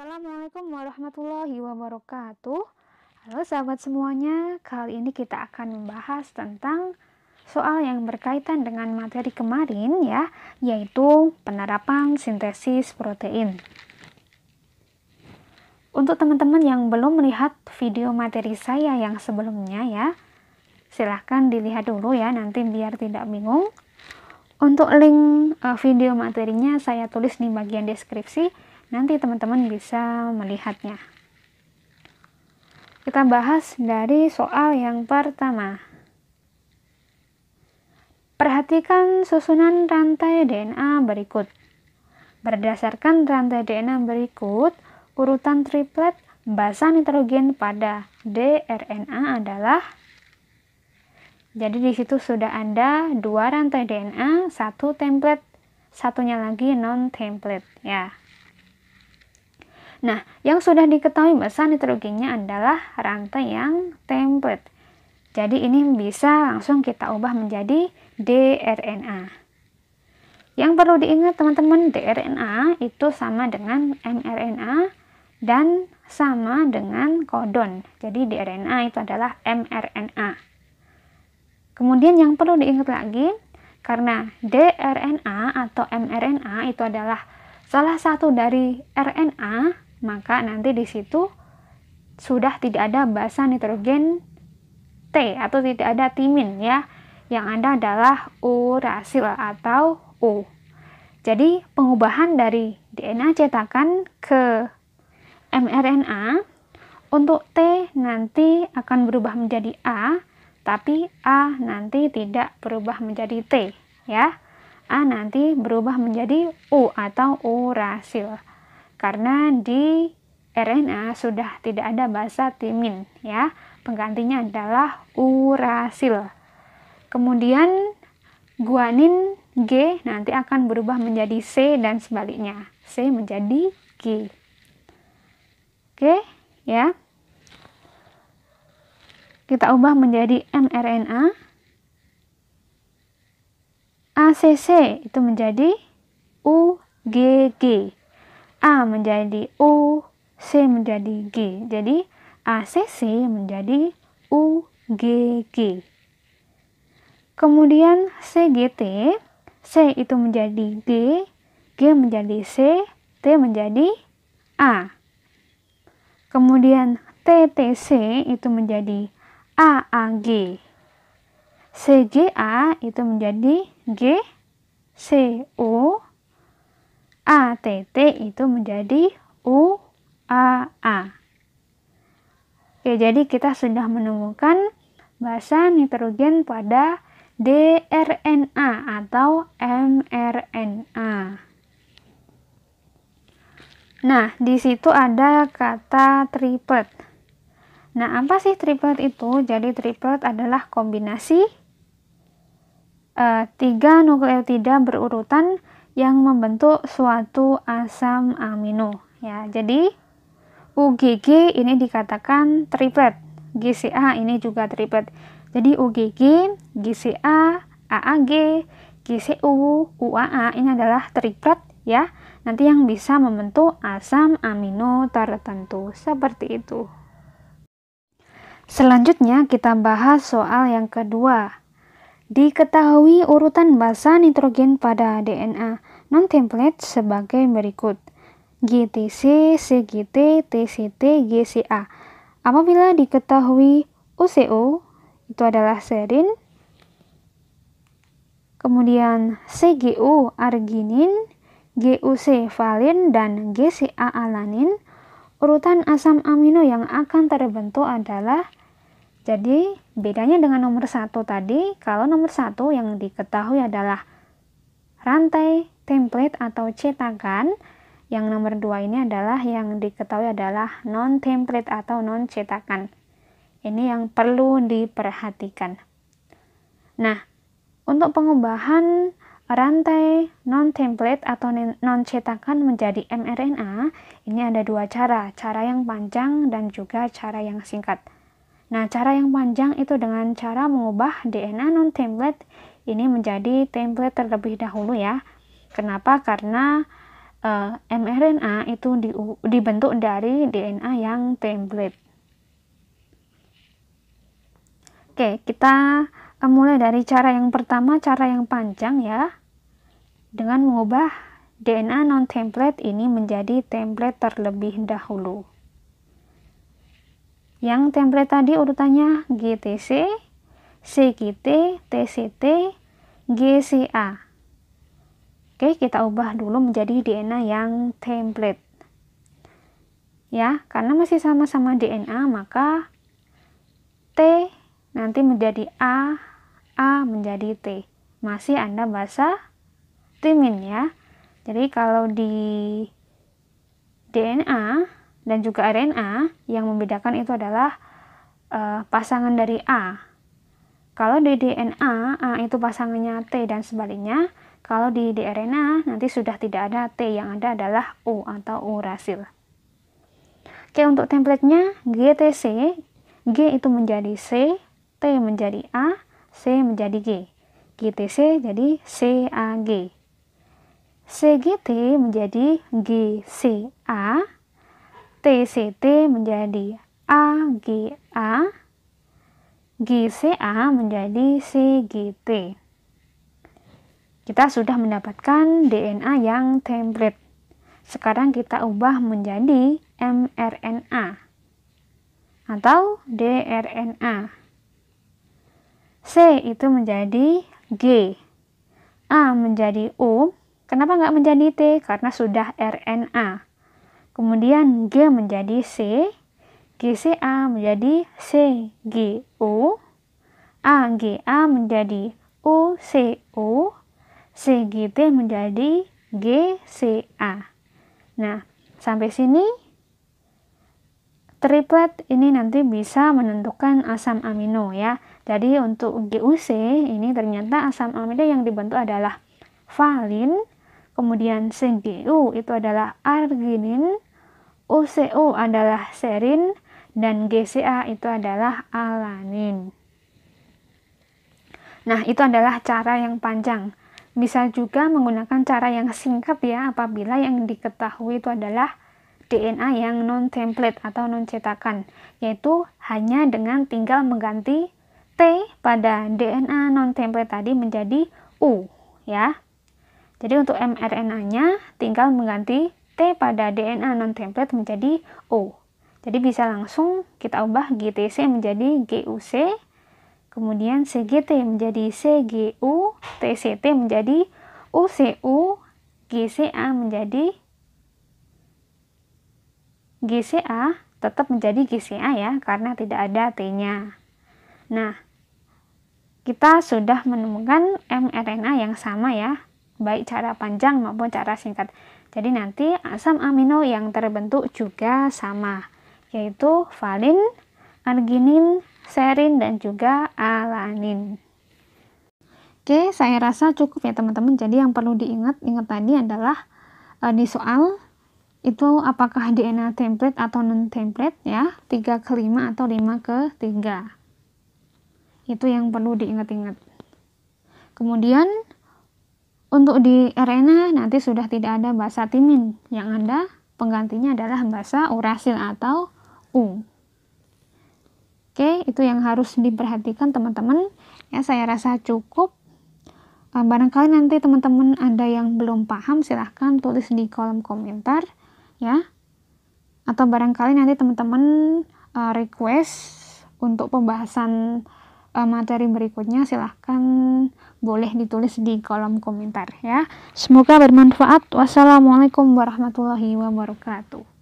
Assalamualaikum warahmatullahi wabarakatuh. Halo sahabat semuanya, kali ini kita akan membahas tentang soal yang berkaitan dengan materi kemarin ya, yaitu penerapan sintesis protein. Untuk teman-teman yang belum melihat video materi saya yang sebelumnya ya, silahkan dilihat dulu ya nanti biar tidak bingung. Untuk link eh, video materinya saya tulis di bagian deskripsi Nanti teman-teman bisa melihatnya. Kita bahas dari soal yang pertama. Perhatikan susunan rantai DNA berikut. Berdasarkan rantai DNA berikut, urutan triplet basa nitrogen pada DRNA adalah jadi di situ sudah ada dua rantai DNA, satu template, satunya lagi non template ya. Nah, yang sudah diketahui bahasa nitrogennya adalah rantai yang template. Jadi ini bisa langsung kita ubah menjadi DRNA. Yang perlu diingat teman-teman, DRNA itu sama dengan mRNA dan sama dengan kodon. Jadi DRNA itu adalah mRNA. Kemudian yang perlu diingat lagi, karena DRNA atau mRNA itu adalah salah satu dari RNA maka nanti di situ sudah tidak ada basa nitrogen T atau tidak ada timin ya. Yang ada adalah urasil atau U. Jadi pengubahan dari DNA cetakan ke mRNA untuk T nanti akan berubah menjadi A, tapi A nanti tidak berubah menjadi T ya. A nanti berubah menjadi U atau urasil karena di RNA sudah tidak ada basa timin ya. Penggantinya adalah urasil. Kemudian guanin G nanti akan berubah menjadi C dan sebaliknya. C menjadi G. Oke, ya. Kita ubah menjadi mRNA. ACC itu menjadi UGG. A menjadi U, C menjadi G. Jadi ACC menjadi UGG. Kemudian CGT, C itu menjadi G, G menjadi C, T menjadi A. Kemudian TTC itu menjadi AAG. CGA itu menjadi GCO. A, ATT itu menjadi UAA. Oke, jadi kita sudah menemukan basa nitrogen pada DRNA atau mRNA. Nah, di situ ada kata triplet. Nah, apa sih triplet itu? Jadi triplet adalah kombinasi uh, tiga nukleotida berurutan yang membentuk suatu asam amino ya. Jadi UGG ini dikatakan triplet, GCA ini juga triplet. Jadi UGG, GCA, AAG, GCU, UAA ini adalah triplet ya. Nanti yang bisa membentuk asam amino tertentu seperti itu. Selanjutnya kita bahas soal yang kedua, Diketahui urutan basa nitrogen pada DNA non-template sebagai berikut. GTC, CGT, TCT, GCA. Apabila diketahui UCO, itu adalah serin. Kemudian CGU arginin, GUC, valin, dan GCA, alanin. Urutan asam amino yang akan terbentuk adalah jadi bedanya dengan nomor satu tadi, kalau nomor satu yang diketahui adalah rantai, template atau cetakan, yang nomor dua ini adalah yang diketahui adalah non template atau non cetakan. Ini yang perlu diperhatikan. Nah, untuk pengubahan rantai non template atau non cetakan menjadi mRNA, ini ada dua cara, cara yang panjang dan juga cara yang singkat. Nah, cara yang panjang itu dengan cara mengubah DNA non-template ini menjadi template terlebih dahulu ya. Kenapa? Karena uh, mRNA itu di, dibentuk dari DNA yang template. Oke, kita eh, mulai dari cara yang pertama, cara yang panjang ya. Dengan mengubah DNA non-template ini menjadi template terlebih dahulu yang template tadi urutannya GTC, CGT, TCT, GCA. Oke, kita ubah dulu menjadi DNA yang template. Ya, karena masih sama-sama DNA, maka T nanti menjadi A, A menjadi T. Masih Anda bahasa timin ya. Jadi kalau di DNA dan juga RNA yang membedakan itu adalah uh, pasangan dari A. Kalau di DNA, A itu pasangannya T dan sebaliknya. Kalau di DNA, nanti sudah tidak ada T, yang ada adalah U atau urasil. Oke, untuk templatenya, GTC, G itu menjadi C, T menjadi A, C menjadi G. GTC jadi CAG. CGT menjadi GCA, TCT menjadi AGA, GCA menjadi CGT. Kita sudah mendapatkan DNA yang template. Sekarang kita ubah menjadi mRNA atau DRNA. C itu menjadi G. A menjadi U. Kenapa nggak menjadi T? Karena sudah RNA. Kemudian G menjadi C, GCA menjadi CGO, AGA menjadi UCO, CGT menjadi GCA. Nah, sampai sini triplet ini nanti bisa menentukan asam amino ya. Jadi untuk GUC ini ternyata asam amino yang dibentuk adalah valin, kemudian CGU itu adalah arginin, UCU adalah serin, dan GCA itu adalah alanin. Nah, itu adalah cara yang panjang. Bisa juga menggunakan cara yang singkat ya apabila yang diketahui itu adalah DNA yang non-template atau non-cetakan, yaitu hanya dengan tinggal mengganti T pada DNA non-template tadi menjadi U ya. Jadi untuk mRNA-nya tinggal mengganti T pada DNA non-template menjadi O. Jadi bisa langsung kita ubah GTC menjadi GUC, kemudian CGT menjadi CGU, TCT menjadi UCU, GCA menjadi GCA tetap menjadi GCA ya karena tidak ada T-nya. Nah, kita sudah menemukan mRNA yang sama ya baik cara panjang maupun cara singkat. Jadi nanti asam amino yang terbentuk juga sama, yaitu valin, arginin, serin, dan juga alanin. Oke, saya rasa cukup ya teman-teman. Jadi yang perlu diingat, ingat tadi adalah e, di soal itu apakah DNA template atau non template ya, 3 ke 5 atau 5 ke 3. Itu yang perlu diingat-ingat. Kemudian untuk di RNA nanti sudah tidak ada bahasa timin, yang ada penggantinya adalah bahasa Urasil atau U. Oke, itu yang harus diperhatikan teman-teman. Ya, saya rasa cukup. Eh, barangkali nanti teman-teman ada yang belum paham, silahkan tulis di kolom komentar, ya. Atau barangkali nanti teman-teman eh, request untuk pembahasan uh, materi berikutnya silahkan boleh ditulis di kolom komentar ya. Semoga bermanfaat. Wassalamualaikum warahmatullahi wabarakatuh.